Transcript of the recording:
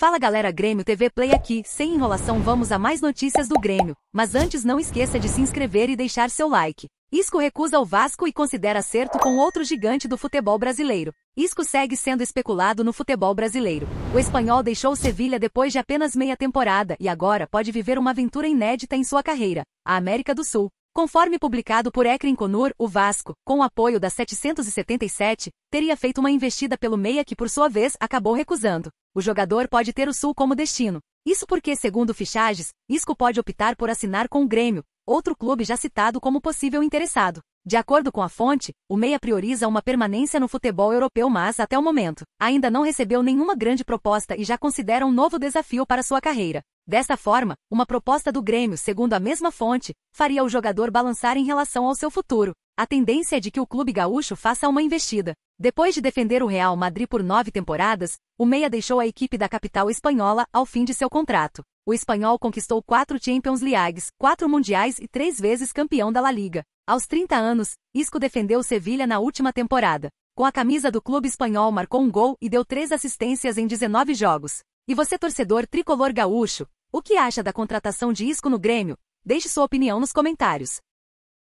Fala galera Grêmio TV Play aqui, sem enrolação vamos a mais notícias do Grêmio, mas antes não esqueça de se inscrever e deixar seu like. Isco recusa o Vasco e considera acerto com outro gigante do futebol brasileiro. Isco segue sendo especulado no futebol brasileiro. O espanhol deixou Sevilha depois de apenas meia temporada e agora pode viver uma aventura inédita em sua carreira, a América do Sul. Conforme publicado por Ecrin Conur, o Vasco, com o apoio da 777, teria feito uma investida pelo meia que por sua vez acabou recusando. O jogador pode ter o Sul como destino. Isso porque, segundo fichagens, Isco pode optar por assinar com o Grêmio, outro clube já citado como possível interessado. De acordo com a fonte, o meia prioriza uma permanência no futebol europeu, mas até o momento ainda não recebeu nenhuma grande proposta e já considera um novo desafio para sua carreira. Dessa forma, uma proposta do Grêmio, segundo a mesma fonte, faria o jogador balançar em relação ao seu futuro. A tendência é de que o clube gaúcho faça uma investida. Depois de defender o Real Madrid por nove temporadas, o Meia deixou a equipe da capital espanhola ao fim de seu contrato. O espanhol conquistou quatro Champions Leagues, quatro mundiais e três vezes campeão da La Liga. Aos 30 anos, Isco defendeu o Sevilha na última temporada. Com a camisa do clube espanhol, marcou um gol e deu três assistências em 19 jogos. E você, torcedor tricolor gaúcho, o que acha da contratação de Isco no Grêmio? Deixe sua opinião nos comentários.